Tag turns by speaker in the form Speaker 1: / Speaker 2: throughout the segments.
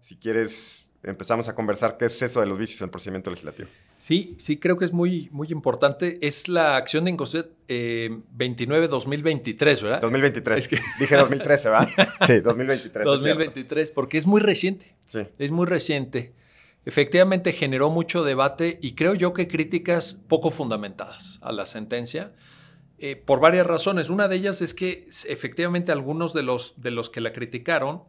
Speaker 1: si quieres empezamos a conversar qué es eso de los vicios en el procedimiento legislativo.
Speaker 2: Sí, sí, creo que es muy, muy importante. Es la acción de Incoset 29-2023, eh, ¿verdad? 2023. que... Dije 2013, ¿verdad? sí, 2023. 2023, porque es muy reciente. Sí. Es muy reciente. Efectivamente generó mucho debate y creo yo que críticas poco fundamentadas a la sentencia. Eh, por varias razones. Una de ellas es que efectivamente algunos de los, de los que la criticaron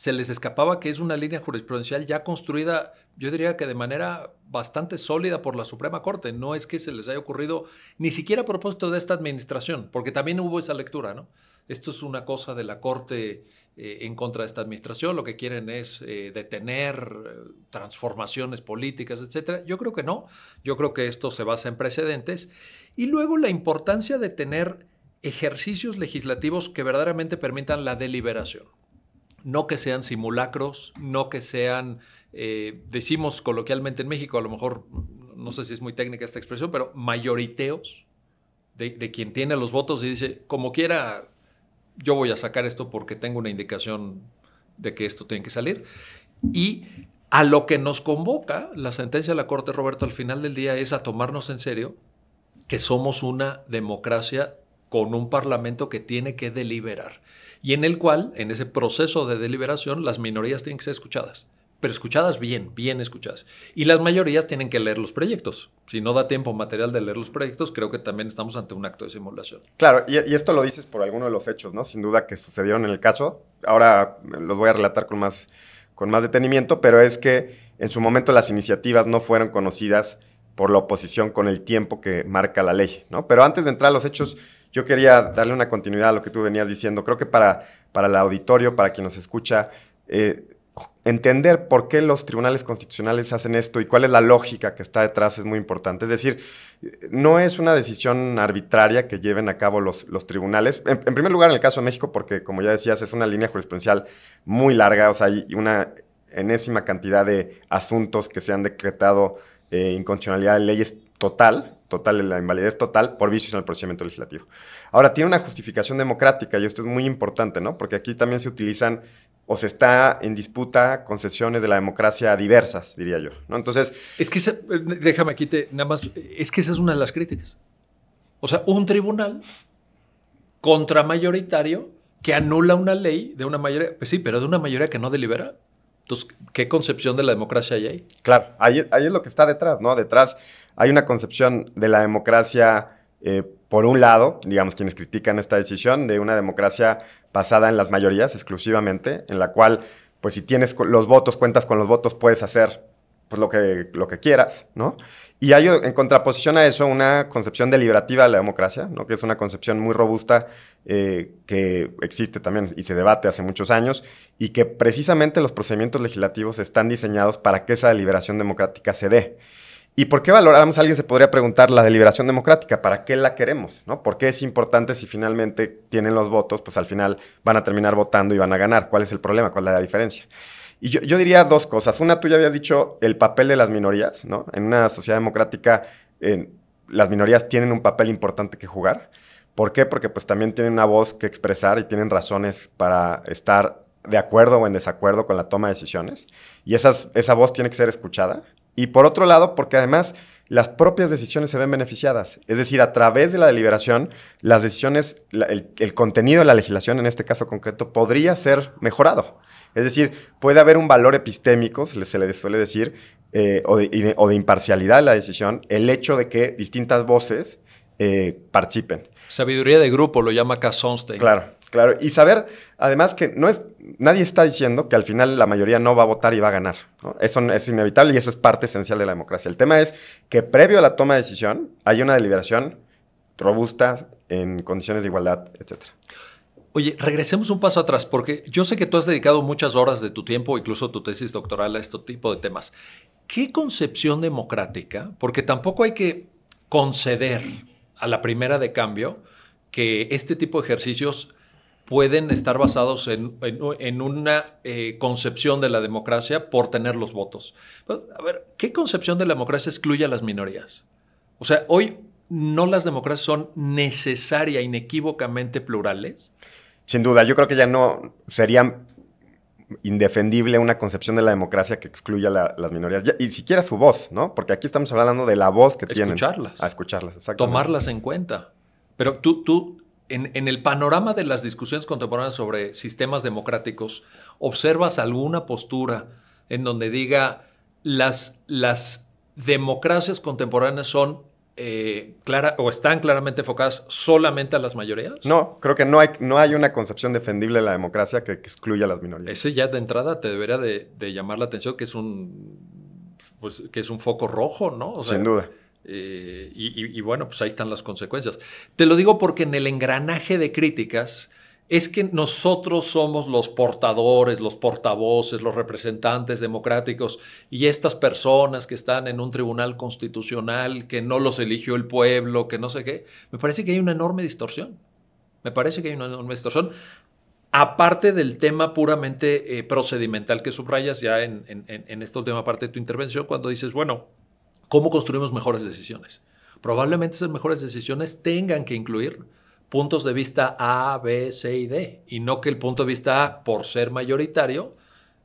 Speaker 2: se les escapaba que es una línea jurisprudencial ya construida, yo diría que de manera bastante sólida por la Suprema Corte. No es que se les haya ocurrido ni siquiera a propósito de esta administración, porque también hubo esa lectura, ¿no? Esto es una cosa de la Corte eh, en contra de esta administración, lo que quieren es eh, detener eh, transformaciones políticas, etc. Yo creo que no, yo creo que esto se basa en precedentes. Y luego la importancia de tener ejercicios legislativos que verdaderamente permitan la deliberación no que sean simulacros, no que sean, eh, decimos coloquialmente en México, a lo mejor, mm, no sé si es muy técnica esta expresión, pero mayoriteos de, de, quien tiene los votos y dice, como quiera, yo voy a sacar esto porque tengo una indicación de que esto tiene que salir. Y a lo que nos convoca la sentencia de la Corte, Roberto, al final del día es a tomarnos en serio que somos una democracia con un parlamento que tiene que deliberar y en el cual, en ese proceso de deliberación, las minorías tienen que ser escuchadas, pero escuchadas bien, bien escuchadas. Y las mayorías tienen que leer los proyectos. Si no da tiempo material de leer los proyectos, creo que también estamos ante un acto de simulación.
Speaker 1: Claro, y, esto lo dices por alguno de los hechos, ¿no? Sin duda que sucedieron en el caso. Ahora eh, los voy a relatar con más, con más detenimiento, pero es que en su momento las iniciativas no fueron conocidas por la oposición con el tiempo que marca la ley, ¿no? Pero antes de entrar a los hechos yo quería darle una continuidad a lo que tú venías diciendo. Creo que para, para el auditorio, para quien nos escucha, eh, entender por qué los tribunales constitucionales hacen esto y cuál es la lógica que está detrás es muy importante. Es decir, no es una decisión arbitraria que lleven a cabo los, tribunales. En, primer lugar, en el caso de México, porque como ya decías, es una línea jurisprudencial muy larga, o sea, hay una enésima cantidad de asuntos que se han decretado eh, inconstitucionalidad de leyes total, total, la invalidez total por vicios en el procedimiento legislativo. Ahora, tiene una justificación democrática y esto es muy importante, ¿no? Porque aquí también se utilizan o se está en disputa concepciones de la democracia diversas, diría yo, ¿no? Entonces...
Speaker 2: Es que, esa, déjame aquí, nada más, es que esa es una de las críticas. O sea, un tribunal contramayoritario que anula una ley de una mayoría, pues sí, pero de una mayoría que no delibera. Entonces, ¿qué concepción de la democracia hay ahí?
Speaker 1: Claro, ahí, es lo que está detrás, ¿no? Detrás hay una concepción de la democracia, eh, por un lado, digamos, quienes critican esta decisión, de una democracia basada en las mayorías exclusivamente, en la cual, pues si tienes los votos, cuentas con los votos, puedes hacer pues lo que, lo que quieras, ¿no? Y hay en contraposición a eso una concepción deliberativa de la democracia, ¿no? que es una concepción muy robusta eh, que existe también y se debate hace muchos años y que precisamente los procedimientos legislativos están diseñados para que esa deliberación democrática se dé. ¿Y por qué valoramos? Alguien se podría preguntar la deliberación democrática, ¿para qué la queremos? ¿no? ¿Por qué es importante si finalmente tienen los votos, pues al final van a terminar votando y van a ganar? ¿Cuál es el problema? ¿Cuál es la diferencia? Y yo, diría dos cosas. Una, tú ya habías dicho el papel de las minorías, ¿no? En una sociedad democrática, eh, las minorías tienen un papel importante que jugar. ¿Por qué? Porque pues también tienen una voz que expresar y tienen razones para estar de acuerdo o en desacuerdo con la toma de decisiones. Y esa voz tiene que ser escuchada. Y por otro lado, porque además las propias decisiones se ven beneficiadas. Es decir, a través de la deliberación, las decisiones, el, contenido de la legislación, en este caso concreto, podría ser mejorado. Es decir, puede haber un valor epistémico, se le, suele decir, eh, o, de, imparcialidad la decisión, el hecho de que distintas voces eh, participen.
Speaker 2: Sabiduría de grupo lo llama K. Claro.
Speaker 1: Claro, y saber, además, que no es, nadie está diciendo que al final la mayoría no va a votar y va a ganar. Eso es inevitable y eso es parte esencial de la democracia. El tema es que previo a la toma de decisión hay una deliberación robusta en condiciones de igualdad, etcétera.
Speaker 2: Oye, regresemos un paso atrás, porque yo sé que tú has dedicado muchas horas de tu tiempo, incluso tu tesis doctoral, a este tipo de temas. ¿Qué concepción democrática? Porque tampoco hay que conceder a la primera de cambio que este tipo de ejercicios pueden estar basados en, una eh, concepción de la democracia por tener los votos. a ver, ¿qué concepción de la democracia excluye a las minorías? O sea, hoy no las democracias son necesaria, inequívocamente plurales.
Speaker 1: Sin duda, yo creo que ya no sería indefendible una concepción de la democracia que excluya a las minorías, y siquiera su voz, ¿no? Porque aquí estamos hablando de la voz que tiene. tienen. A escucharlas. A escucharlas, Tomarlas
Speaker 2: en cuenta. Pero tú, tú en, el panorama de las discusiones contemporáneas sobre sistemas democráticos, ¿observas alguna postura en donde diga las, las democracias contemporáneas son eh, clara, o están claramente enfocadas solamente a las mayorías?
Speaker 1: No, creo que no hay, no hay una concepción defendible de la democracia que, excluya a las minorías.
Speaker 2: Ese ya de entrada te debería de, llamar la atención que es un, pues, que es un foco rojo, ¿no? Sin duda. Eh, y, bueno, pues ahí están las consecuencias. Te lo digo porque en el engranaje de críticas es que nosotros somos los portadores, los portavoces, los representantes democráticos y estas personas que están en un tribunal constitucional, que no los eligió el pueblo, que no sé qué, me parece que hay una enorme distorsión. Me parece que hay una enorme distorsión. Aparte del tema puramente eh, procedimental que subrayas ya en, en esta última parte de tu intervención, cuando dices, bueno, ¿Cómo construimos mejores decisiones? Probablemente esas mejores decisiones tengan que incluir puntos de vista A, B, C y D, y no que el punto de vista A, por ser mayoritario,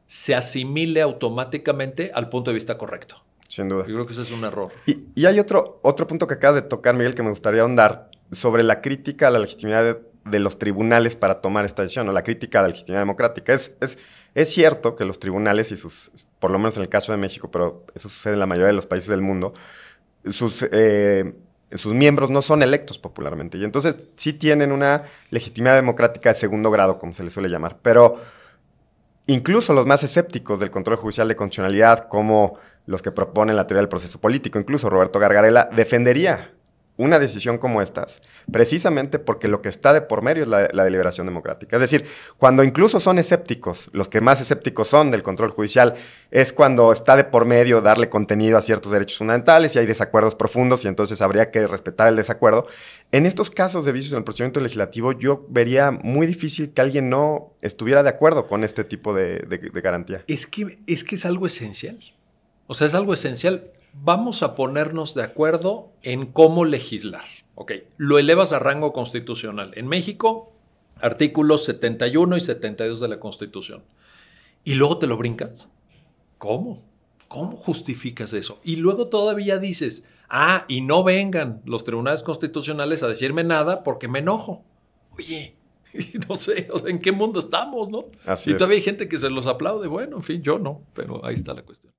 Speaker 2: se asimile automáticamente al punto de vista correcto. Sin duda. Yo creo que ese es un error.
Speaker 1: Y, hay otro, otro punto que acaba de tocar, Miguel, que me gustaría ahondar sobre la crítica a la legitimidad de, los tribunales para tomar esta decisión, o la crítica a la legitimidad democrática. Es, es, es cierto que los tribunales y sus por lo menos en el caso de México, pero eso sucede en la mayoría de los países del mundo, sus, eh, sus miembros no son electos popularmente. Y entonces sí tienen una legitimidad democrática de segundo grado, como se le suele llamar. Pero incluso los más escépticos del control judicial de constitucionalidad, como los que proponen la teoría del proceso político, incluso Roberto Gargarela, defendería una decisión como estas, precisamente porque lo que está de por medio es la, deliberación democrática. Es decir, cuando incluso son escépticos, los que más escépticos son del control judicial, es cuando está de por medio darle contenido a ciertos derechos fundamentales y hay desacuerdos profundos y entonces habría que respetar el desacuerdo. En estos casos de vicios en el procedimiento legislativo, yo vería muy difícil que alguien no estuviera de acuerdo con este tipo de, garantía.
Speaker 2: Es que, es que es algo esencial. O sea, es algo esencial vamos a ponernos de acuerdo en cómo legislar. Ok, lo elevas a rango constitucional. En México, artículos 71 y 72 de la Constitución. Y luego te lo brincas. ¿Cómo? ¿Cómo justificas eso? Y luego todavía dices, ah, y no vengan los tribunales constitucionales a decirme nada porque me enojo. Oye, no sé, ¿en qué mundo estamos, no? y todavía hay gente que se los aplaude. Bueno, en fin, yo no, pero ahí está la cuestión.